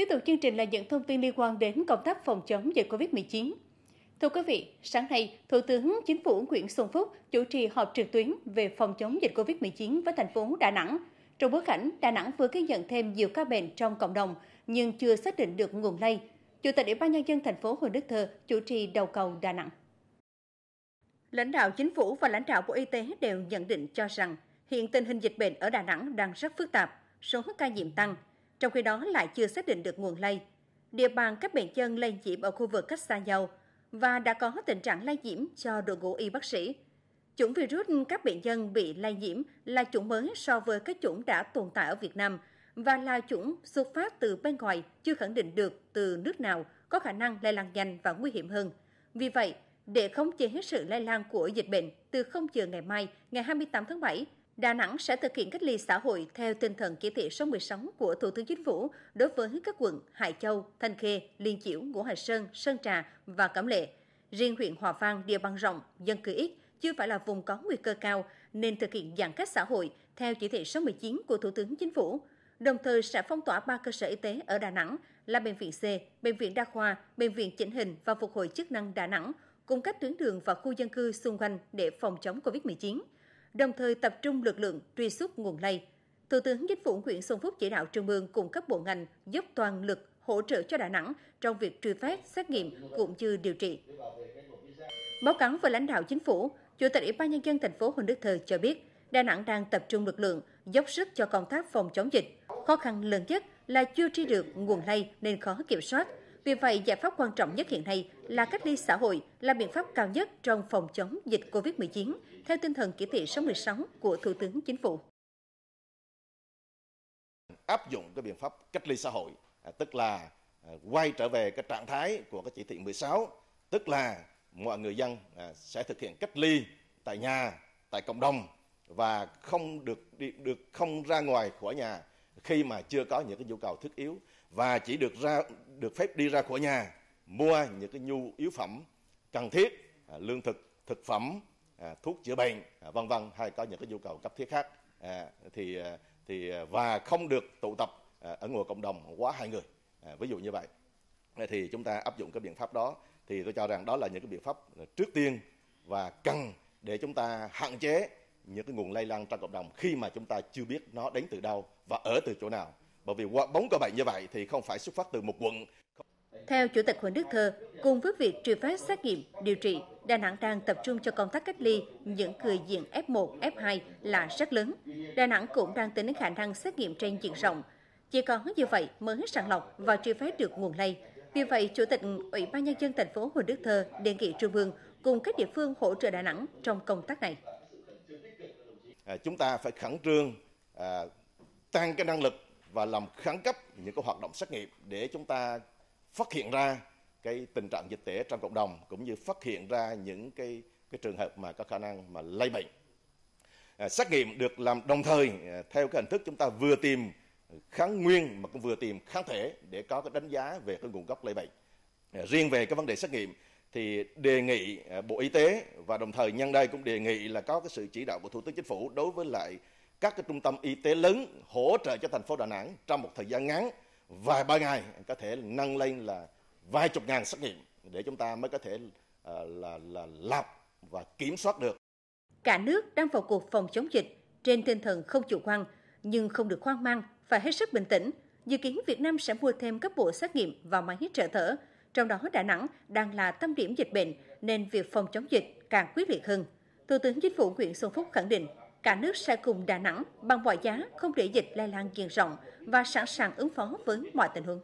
Tiếp tục chương trình là những thông tin liên quan đến công tác phòng chống dịch COVID-19. Thưa quý vị, sáng nay, Thủ tướng Chính phủ Nguyễn Xuân Phúc chủ trì họp trực tuyến về phòng chống dịch COVID-19 với thành phố Đà Nẵng. Trong bối cảnh, Đà Nẵng vừa ghi nhận thêm nhiều ca bệnh trong cộng đồng nhưng chưa xác định được nguồn lây. Chủ tịch Ủy ban nhân dân thành phố Huỳnh Đức Thơ chủ trì đầu cầu Đà Nẵng. Lãnh đạo chính phủ và lãnh đạo Bộ Y tế đều nhận định cho rằng hiện tình hình dịch bệnh ở Đà Nẵng đang rất phức tạp, số ca nhiễm tăng, trong khi đó lại chưa xác định được nguồn lây. Địa bàn các bệnh chân lây nhiễm ở khu vực cách xa nhau và đã có tình trạng lây nhiễm cho đội ngũ y bác sĩ. Chủng virus các bệnh nhân bị lây nhiễm là chủng mới so với các chủng đã tồn tại ở Việt Nam và là chủng xuất phát từ bên ngoài chưa khẳng định được từ nước nào có khả năng lây lan nhanh và nguy hiểm hơn. Vì vậy, để khống chế hết sự lây lan của dịch bệnh từ 0 giờ ngày mai, ngày 28 tháng 7, Đà Nẵng sẽ thực hiện cách ly xã hội theo tinh thần chỉ thị số 16 của Thủ tướng Chính phủ đối với các quận Hải Châu, Thanh Khê, Liên Chiểu, Ngũ Hải Sơn, Sơn Trà và Cẩm Lệ. Riêng huyện Hòa Vang địa bàn rộng, dân cư ít, chưa phải là vùng có nguy cơ cao nên thực hiện giãn cách xã hội theo chỉ thị số 19 của Thủ tướng Chính phủ. Đồng thời sẽ phong tỏa ba cơ sở y tế ở Đà Nẵng là bệnh viện C, bệnh viện đa khoa, bệnh viện chỉnh hình và phục hồi chức năng Đà Nẵng cùng các tuyến đường và khu dân cư xung quanh để phòng chống COVID-19 đồng thời tập trung lực lượng truy xuất nguồn lây. Thủ tướng Chính phủ Nguyễn Xuân Phúc chỉ đạo Trung ương cùng các bộ ngành giúp toàn lực hỗ trợ cho Đà Nẵng trong việc truy vết, xét nghiệm cũng như điều trị. Báo cáo với lãnh đạo chính phủ, Chủ tịch Ủy ban nhân dân thành phố Huỳnh Đức Thơ cho biết, Đà Nẵng đang tập trung lực lượng dốc sức cho công tác phòng chống dịch. Khó khăn lớn nhất là chưa tri được nguồn lây nên khó kiểm soát, vì vậy, giải pháp quan trọng nhất hiện nay là cách ly xã hội là biện pháp cao nhất trong phòng chống dịch COVID-19, theo tinh thần chỉ thị số 16 của Thủ tướng Chính phủ. Áp dụng cái biện pháp cách ly xã hội, à, tức là à, quay trở về cái trạng thái của cái chỉ thị 16, tức là mọi người dân à, sẽ thực hiện cách ly tại nhà, tại cộng đồng và không được được không ra ngoài khỏi nhà khi mà chưa có những cái nhu cầu thiết yếu và chỉ được ra được phép đi ra khỏi nhà mua những cái nhu yếu phẩm cần thiết à, lương thực thực phẩm à, thuốc chữa bệnh à, vân vân hay có những cái nhu cầu cấp thiết khác à, thì à, thì à, và không được tụ tập à, ở ngoài cộng đồng quá hai người à, ví dụ như vậy thì chúng ta áp dụng cái biện pháp đó thì tôi cho rằng đó là những cái biện pháp trước tiên và cần để chúng ta hạn chế những cái nguồn lây lan trong cộng đồng khi mà chúng ta chưa biết nó đến từ đâu và ở từ chỗ nào. Bởi vì quả bóng cơ bệnh như vậy thì không phải xuất phát từ một quận. Theo Chủ tịch Huỳnh Đức Thơ, cùng với việc truy vết xét nghiệm, điều trị, Đà Nẵng đang tập trung cho công tác cách ly những người diện F1, F2 là rất lớn. Đà Nẵng cũng đang tính đến khả năng xét nghiệm trên diện rộng. Chỉ có như vậy mới sàng lọc và truy vết được nguồn lây. Vì vậy, Chủ tịch Ủy ban Nhân dân thành phố Huỳnh Đức Thơ đề nghị Trung ương cùng các địa phương hỗ trợ Đà Nẵng trong công tác này. À, chúng ta phải khẩn trương à, tăng cái năng lực và làm khẩn cấp những cái hoạt động xét nghiệm để chúng ta phát hiện ra cái tình trạng dịch tễ trong cộng đồng cũng như phát hiện ra những cái cái trường hợp mà có khả năng mà lây bệnh. À, xét nghiệm được làm đồng thời à, theo cái hình thức chúng ta vừa tìm kháng nguyên mà cũng vừa tìm kháng thể để có cái đánh giá về cái nguồn gốc lây bệnh. À, riêng về cái vấn đề xét nghiệm thì đề nghị à, Bộ Y tế và đồng thời nhân đây cũng đề nghị là có cái sự chỉ đạo của Thủ tướng Chính phủ đối với lại các cái trung tâm y tế lớn hỗ trợ cho thành phố Đà Nẵng trong một thời gian ngắn vài ba ngày có thể nâng lên là vài chục ngàn xét nghiệm để chúng ta mới có thể à, là là, lọc và kiểm soát được. Cả nước đang vào cuộc phòng chống dịch trên tinh thần không chủ quan nhưng không được hoang mang, phải hết sức bình tĩnh. Dự kiến Việt Nam sẽ mua thêm các bộ xét nghiệm và máy trợ thở trong đó Đà Nẵng đang là tâm điểm dịch bệnh nên việc phòng chống dịch càng quyết liệt hơn. Thủ tướng Chính phủ Nguyễn Xuân Phúc khẳng định, cả nước sẽ cùng Đà Nẵng bằng mọi giá không để dịch lây lan diện rộng và sẵn sàng ứng phó với mọi tình huống.